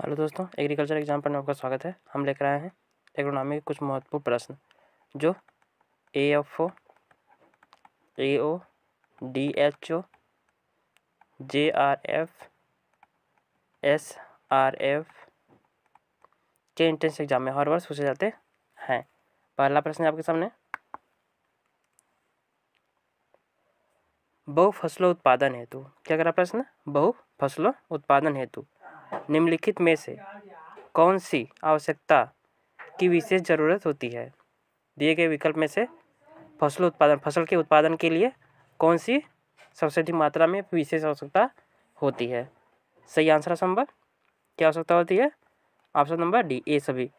hello दोस्तों agriculture exam पर आपका स्वागत है हम लेकर आए हैं एग्रोनॉमी के कुछ महत्वपूर्ण प्रश्न जो A F O A O D H O J R F S R F के एंट्रेंस एग्जाम में हर वर्ष पूछे जाते हैं पहला प्रश्न है आपके सामने बहु फसलों उत्पादन हेतु क्या करा प्रश्न बहु फसलों उत्पादन हेतु निम्नलिखित में से कौन सी आवश्यकता की विशेष ज़रूरत होती है दिए गए विकल्प में से फसल उत्पादन फसल के उत्पादन के लिए कौन सी सबसे अधिक मात्रा में विशेष आवश्यकता होती है सही आंसर संभव क्या आवश्यकता होती है ऑप्शन नंबर डी ए सभी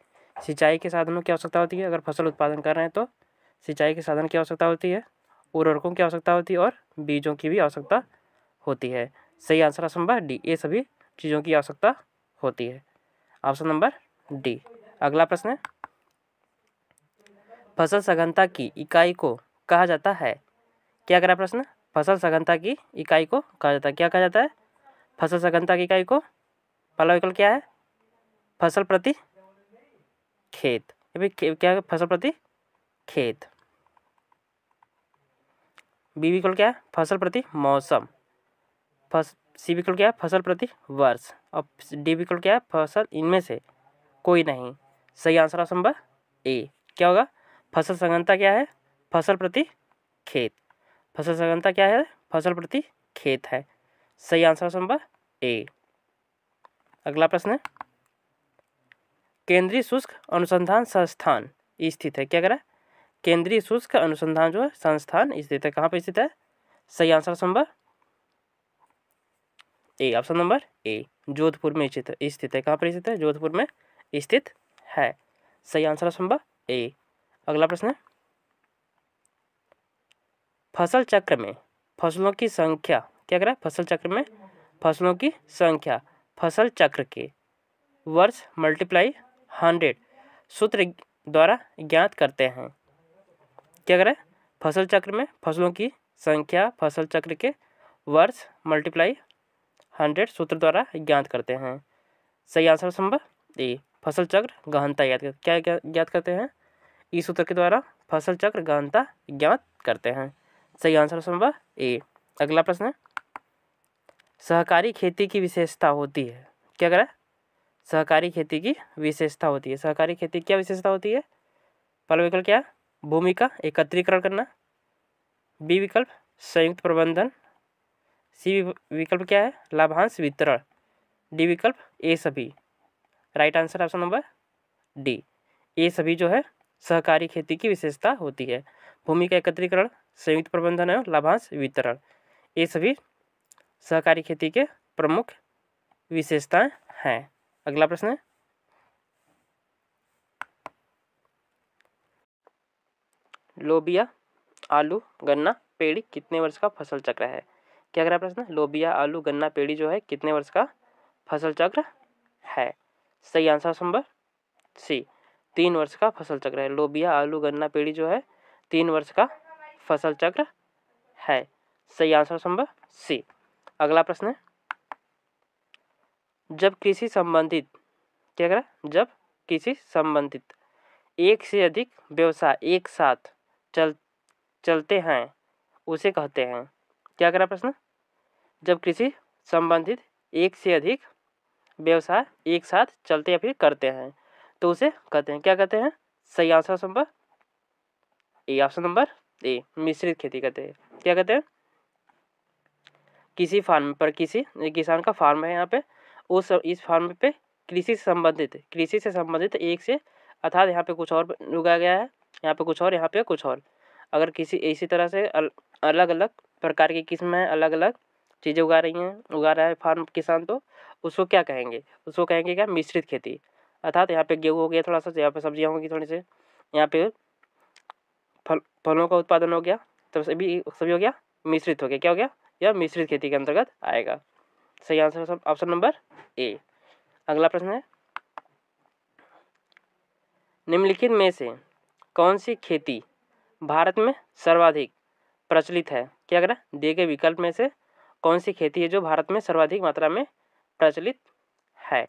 सिंचाई के साधनों की आवश्यकता होती है अगर फसल उत्पादन कर रहे हैं तो सिंचाई के साधन की आवश्यकता होती है उर्वरकों की आवश्यकता होती है और बीजों की भी आवश्यकता होती है सही आंसर संभव डी ए सभी चीज़ों की आवश्यकता होती है ऑप्शन नंबर डी अगला प्रश्न है फसल सघनता की इकाई को कहा जाता है क्या करा प्रश्न फसल सघनता की इकाई को कहा जाता है क्या कहा जाता है फसल सघनता की इकाई को पहला विकल्प क्या है फसल प्रति खेत अभी क्या फसल प्रति खेत बी विकल्प क्या है फसल प्रति मौसम फस सी विकल्प क्या है फसल प्रति वर्ष और डी विकल्प क्या है फसल इनमें से कोई नहीं सही आंसर ऑप्शन नंबर ए क्या होगा फसल सघनता क्या है फसल प्रति खेत फसल सघनता क्या है फसल प्रति खेत है सही आंसर ऑप्शन नंबर ए अगला प्रश्न है केंद्रीय शुष्क अनुसंधान संस्थान स्थित है क्या करा केंद्रीय शुष्क अनुसंधान जो है संस्थान स्थित है कहाँ पर स्थित है सही answer number A option number A Jodhpur में स्थित स्थित है कहाँ पर स्थित है जोधपुर में स्थित है सही आंसर ऑप्शन नंबर ए अगला प्रश्न फसल चक्र में फसलों की संख्या क्या करा फसल चक्र में फसलों की संख्या फसल चक्र के वर्ष मल्टीप्लाई हंड्रेड सूत्र द्वारा ज्ञात करते हैं क्या करें फसल चक्र में फसलों की संख्या फसल चक्र के वर्ष मल्टीप्लाई हंड्रेड सूत्र द्वारा ज्ञात करते हैं सही आंसर संभव ए फसल चक्र गहनता ज्ञात क्या ज्ञात करते हैं ई सूत्र के द्वारा फसल चक्र गहनता ज्ञात करते हैं सही आंसर संभव ए अगला प्रश्न सहकारी खेती की विशेषता होती है क्या करें सहकारी खेती की विशेषता होती है सहकारी खेती क्या विशेषता होती है पहला विकल्प क्या भूमि का एकत्रीकरण करना बी विकल्प संयुक्त प्रबंधन सी विकल्प क्या है लाभांश वितरण डी विकल्प ए सभी right answer option number D A सभी जो है सहकारी खेती की विशेषता होती है भूमि का एकत्रीकरण संयुक्त प्रबंधन एवं लाभांश वितरण ये सभी सहकारी खेती के प्रमुख विशेषताएं हैं अगला प्रश्न है लोबिया आलू गन्ना पेड़ी कितने वर्ष का फसल चक्र है क्या करा प्रश्न लोबिया आलू गन्ना पेड़ी जो है कितने वर्ष का फसल चक्र है सही आंसर नंबर सी तीन वर्ष का फसल चक्र है लोबिया आलू गन्ना पेड़ी जो है तीन वर्ष का फसल चक्र है सही आंसर नंबर सी अगला प्रश्न है जब कृषि संबंधित क्या करा जब कृषि संबंधित एक से अधिक व्यवसाय एक साथ चल चलते हैं उसे कहते हैं क्या करा प्रश्न जब कृषि संबंधित एक से अधिक व्यवसाय एक साथ चलते या फिर करते हैं तो उसे कहते हैं क्या कहते हैं सही answer option number A option number A मिश्रित खेती कहते हैं क्या कहते हैं किसी फार्म पर किसी किसान का फार्म है यहाँ पे उस इस फार्म पे कृषि से संबंधित कृषि से संबंधित एक से अर्थात यहाँ पे कुछ और उगाया गया है यहाँ पे कुछ और यहाँ पे कुछ और अगर किसी इसी तरह से अल, अलग अलग प्रकार की किस्म है अलग अलग चीज़ें उगा रही हैं उगा रहा है फार्म किसान तो उसको क्या कहेंगे उसको कहेंगे क्या मिश्रित खेती अर्थात यहाँ पे गेहूँ हो गया थोड़ा सा यहाँ पे सब्जियाँ होंगी थोड़ी से यहाँ पे फल फलों का उत्पादन हो गया तब तो सभी सभी हो गया मिश्रित हो गया क्या हो गया यह मिश्रित खेती के अंतर्गत आएगा सही आंसर ऑप्शन नंबर ए अगला प्रश्न है निम्नलिखित में से कौन सी खेती भारत में सर्वाधिक प्रचलित है क्या करें दिए गए विकल्प में से कौन सी खेती है जो भारत में सर्वाधिक मात्रा में प्रचलित है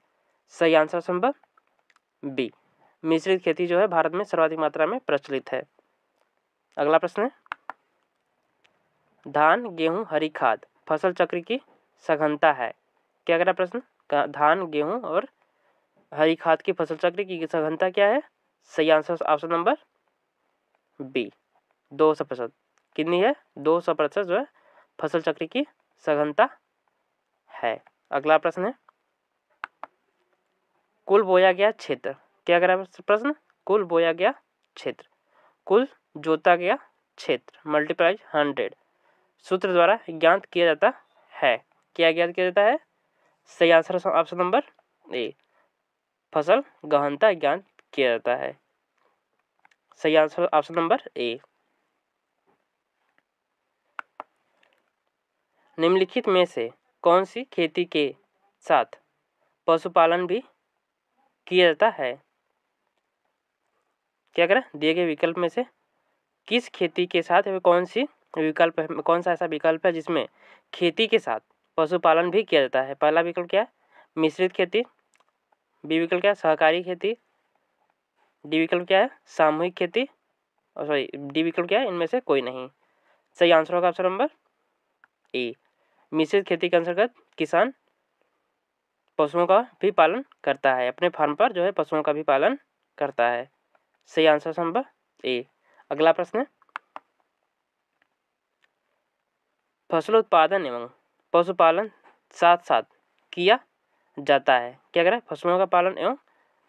सही आंसर संभव बी मिश्रित खेती जो है भारत में सर्वाधिक मात्रा में प्रचलित है अगला प्रश्न है धान गेहूं हरी खाद फसल चक्र की सघनता है क्या अगला प्रश्न धान गेहूं और हरी खाद की फसल चक्र की सघनता क्या है सही आंसर ऑप्शन नंबर बी दो सौ प्रतिशत कितनी है दो सौ प्रतिशत जो है फसल चक्र की सघनता है अगला प्रश्न है कुल बोया गया क्षेत्र क्या करा प्रश्न कुल बोया गया क्षेत्र कुल जोता गया क्षेत्र मल्टीप्लाइज हंड्रेड सूत्र द्वारा ज्ञात किया जाता है क्या ज्ञात किया जाता है सही आंसर ऑप्शन नंबर ए फसल गहनता ज्ञात किया जाता है सही आंसर ऑप्शन नंबर ए निम्नलिखित में से कौन सी खेती के साथ पशुपालन भी किया जाता है क्या करें दिए गए विकल्प में से किस खेती के साथ कौन सी विकल्प है कौन सा ऐसा विकल्प है जिसमें खेती के साथ पशुपालन भी किया जाता है पहला विकल्प क्या है मिश्रित खेती बी विकल्प क्या है सहकारी खेती डी विकल्प क्या है सामूहिक खेती और सॉरी डी विकल्प क्या है इनमें से कोई नहीं सही आंसर होगा ऑप्शन नंबर ए मिश्रित खेती के अंतर्गत किसान पशुओं का भी पालन करता है अपने फार्म पर जो है पशुओं का भी पालन करता है सही आंसर संभव ए अगला प्रश्न फसल उत्पादन एवं पशुपालन साथ साथ किया जाता है क्या करें फसलों का पालन एवं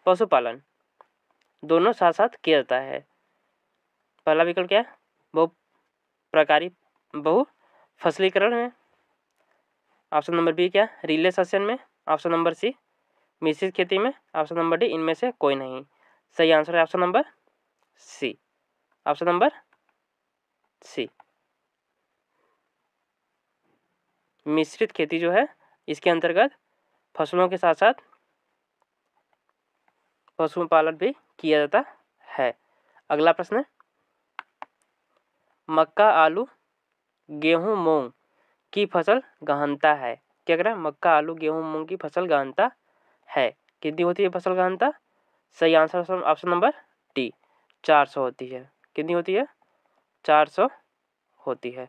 पशुपालन दोनों साथ साथ किया जाता है पहला विकल्प क्या है बहु प्रकारी बहु फसलीकरण है ऑप्शन नंबर बी क्या रिले सेशन में ऑप्शन नंबर सी मिश्रित खेती में ऑप्शन नंबर डी इनमें से कोई नहीं सही आंसर है option number C option number C मिश्रित खेती जो है इसके अंतर्गत फसलों के साथ साथ पशुपालन भी किया जाता है अगला प्रश्न मक्का आलू गेहूं मूंग की फसल गहनता है क्या कह रहा है मक्का आलू गेहूं मूंग की फसल गहनता है कितनी होती है फसल गहनता सही आंसर ऑप्शन नंबर डी चार सौ होती है कितनी होती है चार सौ होती है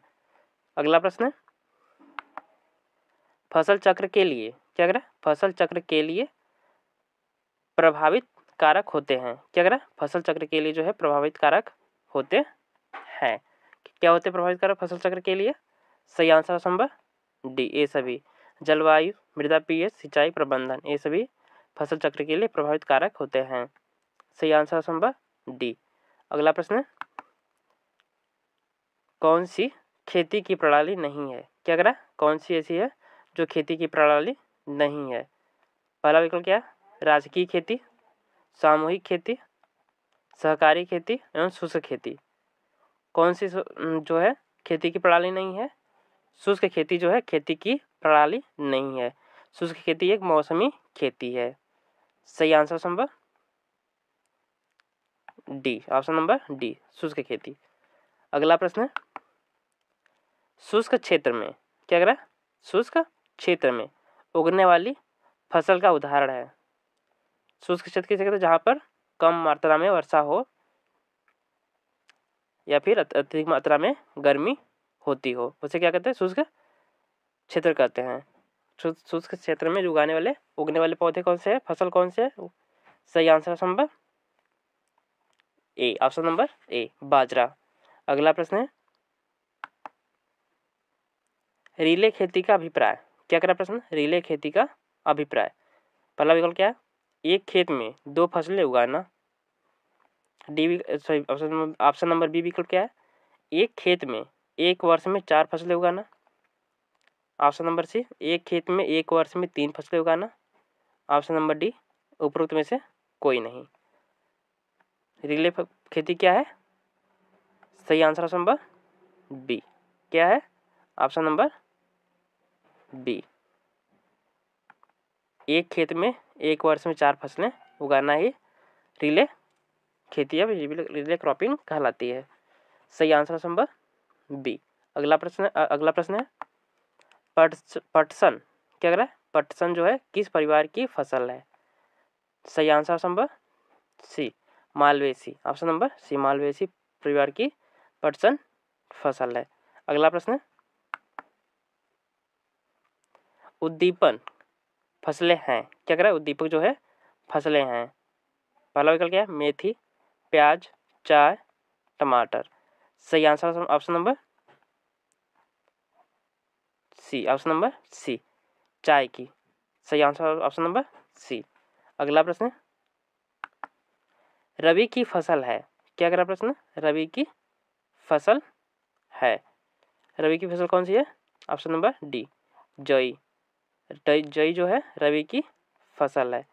अगला प्रश्न है फसल चक्र के लिए क्या कह रहा है फसल चक्र के लिए प्रभावित कारक होते हैं क्या कह रहा है फसल चक्र के लिए जो है प्रभावित कारक होते हैं क्या होते प्रभावित कारक फसल चक्र के लिए सही आंसर है संभव डी ये सभी जलवायु मृदा पीएच सिंचाई प्रबंधन ये सभी फसल चक्र के लिए प्रभावित कारक होते हैं सही आंसर है संभव डी अगला प्रश्न कौन सी खेती की प्रणाली नहीं है क्या कर कौन सी ऐसी है जो खेती की प्रणाली नहीं है पहला विकल्प क्या है राजकीय खेती सामूहिक खेती सहकारी खेती एवं शुष्क खेती कौन सी जो है खेती की प्रणाली नहीं है शुष्क खेती जो है खेती की प्रणाली नहीं है शुष्क खेती एक मौसमी खेती है सही answer option number D option number D शुष्क खेती अगला प्रश्न है शुष्क क्षेत्र में क्या कह रहा है शुष्क क्षेत्र में उगने वाली फसल का उदाहरण है शुष्क क्षेत्र किसे कहते हैं जहाँ पर कम मात्रा में वर्षा हो या फिर अत्यधिक मात्रा में गर्मी होती हो उसे क्या कहते हैं शुष्क क्षेत्र कहते हैं शुष्क क्षेत्र में उगाने वाले उगने वाले पौधे कौन से हैं फसल कौन से है सही answer number A option number A बाजरा अगला प्रश्न है रिले खेती का अभिप्राय क्या करा प्रश्न रिले खेती का अभिप्राय पहला विकल्प क्या है एक खेत में दो फसलें उगाना D sorry option option number B विकल्प क्या है एक खेत में एक वर्ष में चार फसलें उगाना ऑप्शन नंबर सी एक खेत में एक वर्ष में तीन फसलें उगाना ऑप्शन नंबर डी उपरोक्त में से कोई नहीं रिले खेती क्या है सही आंसर ऑप्शन नंबर बी क्या है ऑप्शन नंबर बी एक खेत में एक वर्ष में चार फसलें उगाना ही रिले खेती अब रिले क्रॉपिंग कहलाती है सही आंसर नंबर बी अगला प्रश्न अगला प्रश्न है पटसन क्या कह रहा है पटसन जो है किस परिवार की फसल है सही answer option number C Malvaceae option number C Malvaceae परिवार की पटसन फसल है अगला प्रश्न उद्दीपन फसलें हैं क्या कह रहा है उद्दीपक जो है फसलें हैं पहला विकल्प क्या है मेथी प्याज चाय टमाटर सही answer option number C option number C चाय की सही आंसर ऑप्शन नंबर सी अगला प्रश्न रबी की फसल है क्या अगला प्रश्न रबी की फसल है रबी की फसल कौन सी है ऑप्शन नंबर डी जई जई जो है रबी की फसल है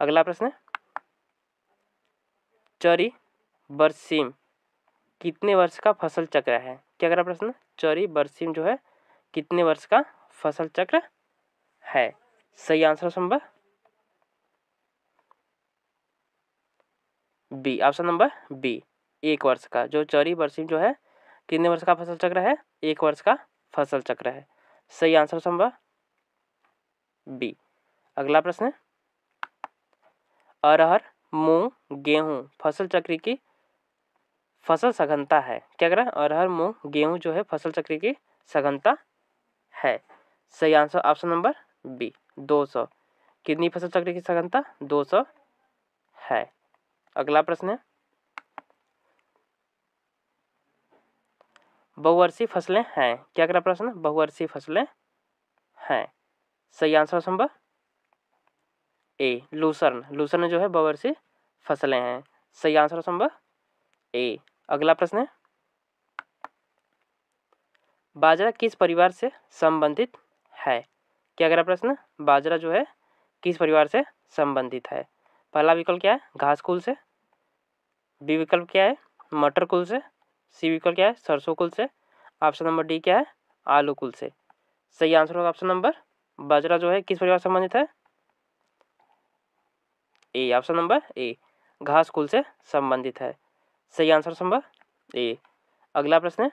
अगला प्रश्न चरी बरसीम कितने वर्ष का फसल चक्र है क्या करा प्रश्न चौरी बरसीम जो है कितने वर्ष का फसल चक्र है सही answer option number B option number B एक वर्ष का जो चौरी बरसीम जो है कितने वर्ष का फसल चक्र है एक वर्ष का फसल चक्र है सही आंसर ऑप्शन नंबर बी अगला प्रश्न अरहर मूंग गेहूं फसल चक्र की फसल सघनता है क्या कह रहा है अरहर मूंग गेहूँ जो है फसल चक्र की सघनता है सही आंसर ऑप्शन नंबर बी दो सौ कितनी फसल चक्र की सघनता दो सौ है अगला प्रश्न है बहुवर्षीय फसलें हैं क्या रहा प्रश्न बहुवर्षीय फसलें हैं सही answer option number A lucerne lucerne जो है बहुवर्षीय फसलें हैं सही आंसर ऑप्शन नंबर ए अगला प्रश्न है बाजरा किस परिवार से संबंधित है क्या अगला प्रश्न बाजरा जो है किस परिवार से संबंधित है पहला विकल्प क्या है घास कुल से बी विकल्प क्या है मटर कुल से सी विकल्प क्या है सरसों कुल से ऑप्शन नंबर डी क्या है आलू कुल से सही आंसर होगा ऑप्शन नंबर बाजरा जो है किस परिवार से संबंधित है ए ऑप्शन नंबर ए घास कुल से संबंधित है सही आंसर संभव ए अगला प्रश्न है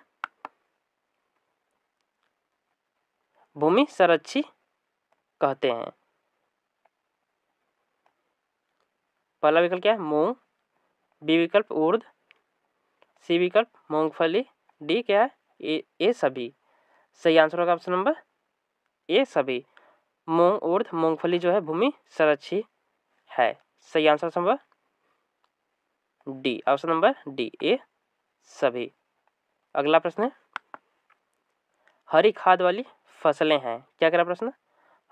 भूमि संरक्षी कहते हैं पहला विकल्प क्या है मूंग बी विकल्प उर्द सी विकल्प मूंगफली डी क्या है ए ए सभी सही आंसर होगा ऑप्शन नंबर ए सभी मूंग उर्द मूंगफली जो है भूमि संरक्षी है सही आंसर संभव D option number D A सभी अगला प्रश्न है हरी खाद वाली फसलें हैं क्या करा प्रश्न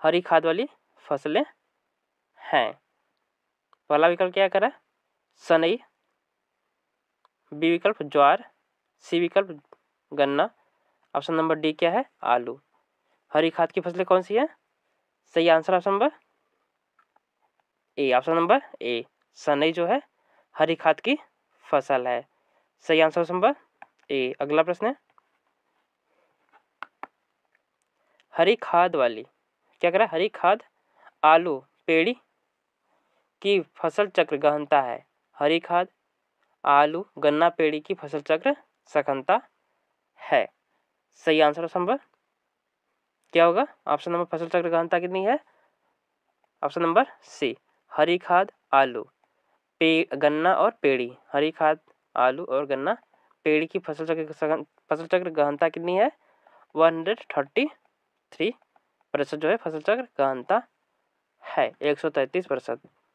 हरी खाद वाली फसलें हैं पहला विकल्प क्या करा सनई बी विकल्प ज्वार सी विकल्प गन्ना ऑप्शन नंबर डी क्या है आलू हरी खाद की फसलें कौन सी हैं सही answer option number A option number A सनई जो है हरी खाद की फसल है सही आंसर ऑप्शन नंबर ए अगला प्रश्न है हरी खाद वाली क्या कह रहा है हरी खाद आलू पेड़ी की फसल चक्र गहनता है हरी खाद आलू गन्ना पेड़ी की फसल चक्र सघनता है सही आंसर ऑप्शन नंबर क्या होगा ऑप्शन नंबर फसल चक्र गहनता कितनी है ऑप्शन नंबर सी हरी खाद आलू पे गन्ना और पेड़ी हरी खाद आलू और गन्ना पेड़ी की फसल चक्र फसल चक्र गहनता कितनी है वन हंड्रेड थर्टी थ्री प्रतिशत जो है फसल चक्र गहनता है एक सौ तैंतीस प्रतिशत